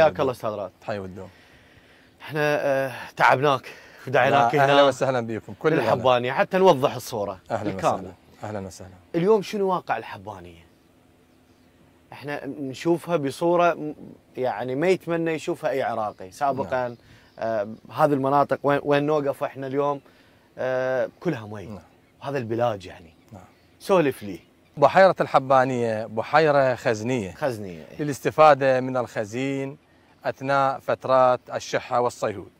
حياك الله استاذ راد حي ودوم احنا آه، تعبناك ودعيناك هنا اهلا وسهلا بكم كل الحبانيه حتى نوضح الصوره اهلا وسهلا اهلا وسهلا اليوم شنو واقع الحبانيه؟ احنا نشوفها بصوره يعني ما يتمنى يشوفها اي عراقي سابقا نعم. آه هذه المناطق وين وين نوقف احنا اليوم آه كلها مي نعم. هذا البلاج يعني نعم سولف لي بحيره الحبانيه بحيره خزنيه خزنيه إيه. للاستفاده من الخزين أثناء فترات الشحة والصيهود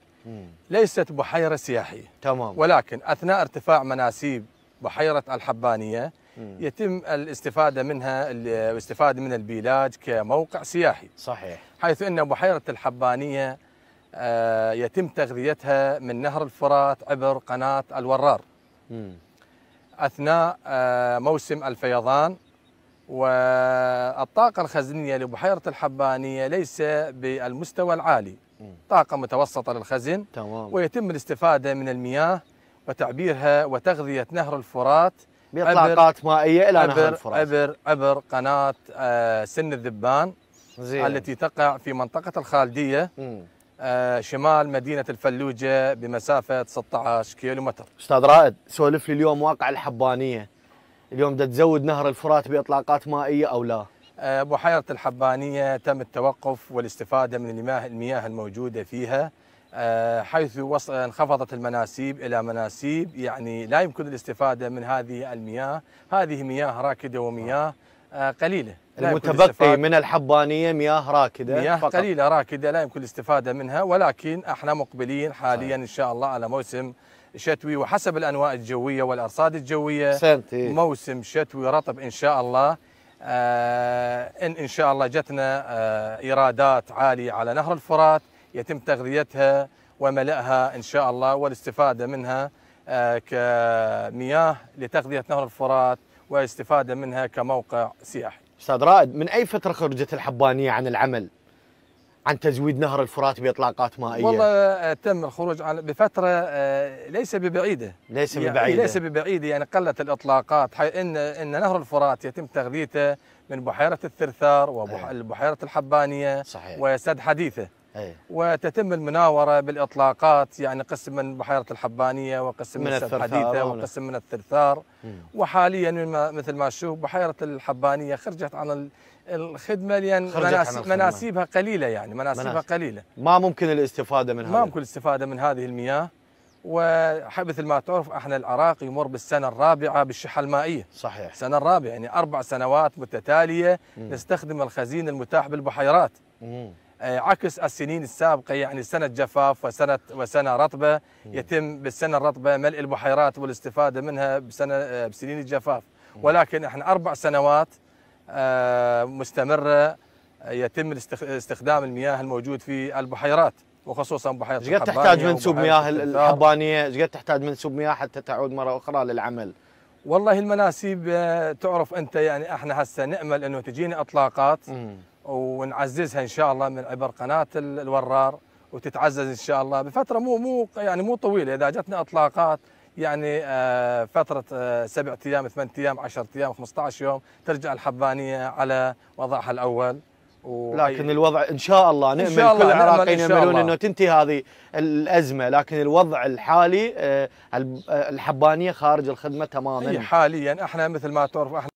ليست بحيرة سياحية تمام ولكن أثناء ارتفاع مناسيب بحيرة الحبانية يتم الاستفادة منها الاستفادة من البيلاج كموقع سياحي صحيح حيث أن بحيرة الحبانية آه، يتم تغذيتها من نهر الفرات عبر قناة الورار أثناء آه، موسم الفيضان والطاقة الخزنية لبحيرة الحبانية ليس بالمستوى العالي طاقة متوسطة للخزن تمام. ويتم الاستفادة من المياه وتعبيرها وتغذية نهر الفرات بإطلاقات مائية إلى نهر الفرات عبر عبر قناة آه، سن الذبان زين. التي تقع في منطقة الخالدية آه، شمال مدينة الفلوجة بمسافة 16 كيلومتر أستاذ رائد سولف لي اليوم واقع الحبانية اليوم بدها تزود نهر الفرات باطلاقات مائيه او لا؟ أه، بحيره الحبانيه تم التوقف والاستفاده من المياه الموجوده فيها أه، حيث انخفضت المناسيب الى مناسيب يعني لا يمكن الاستفاده من هذه المياه، هذه مياه راكده ومياه أه، قليله المتبقي من الحبانيه مياه راكده مياه فقط. قليله راكده لا يمكن الاستفاده منها ولكن احنا مقبلين حاليا ان شاء الله على موسم شتوي وحسب الانواء الجويه والارصاد الجويه سنتي. موسم شتوي رطب ان شاء الله آه ان ان شاء الله جتنا آه ايرادات عاليه على نهر الفرات يتم تغذيتها وملئها ان شاء الله والاستفاده منها آه كمياه لتغذيه نهر الفرات والاستفاده منها كموقع سياحي. استاذ رائد من اي فتره خرجت الحبانيه عن العمل؟ عن تزويد نهر الفرات باطلاقات مائيه والله آه، تم الخروج على بفتره آه، ليس ببعيده ليس يعني ببعيده يعني ليس ببعيده يعني قلت الاطلاقات حي ان ان نهر الفرات يتم تغذيته من بحيره الثرثار وبحيره إيه. الحبانيه صحيح. وسد حديثه أيه. وتتم المناوره بالاطلاقات يعني قسم من بحيره الحبانيه وقسم من الحديثه وقسم من الثرثار وحاليا مثل ما تشوف بحيره الحبانيه خرجت عن الخدمه لان خرجت عن الخدمة. مناسيبها قليله يعني مناسيبها مناسب. قليله ما ممكن الاستفاده منها ما ممكن الاستفاده من هذه المياه ومثل ما تعرف احنا العراق يمر بالسنه الرابعه بالشحه المائيه صحيح السنه الرابعه يعني اربع سنوات متتاليه مم. نستخدم الخزين المتاح بالبحيرات مم. آه، عكس السنين السابقه يعني سنه جفاف وسنه وسنه رطبه يتم بالسنه الرطبه ملء البحيرات والاستفاده منها بسنه آه، بسنين الجفاف ولكن احنا اربع سنوات آه، مستمره يتم استخدام المياه الموجود في البحيرات وخصوصا بحيرة ايش تحتاج منسوب مياه الحبانيه ايش قد تحتاج منسوب مياه حتى تعود مره اخرى للعمل والله المناسيب تعرف انت يعني احنا هسه نامل انه تجينا اطلاقات ونعززها ان شاء الله من عبر قناه الورار وتتعزز ان شاء الله بفتره مو مو يعني مو طويله اذا جتنا اطلاقات يعني آه، فترة آه، سبع أيام ثمان أيام 10 أيام 15 يوم ترجع الحبانية على وضعها الأول و... لكن الوضع إن شاء الله نأمل كل العراقيين يأملون أنه تنتهي هذه الأزمة لكن الوضع الحالي آه، الحبانية خارج الخدمة تماما حاليا احنا مثل ما تعرف احنا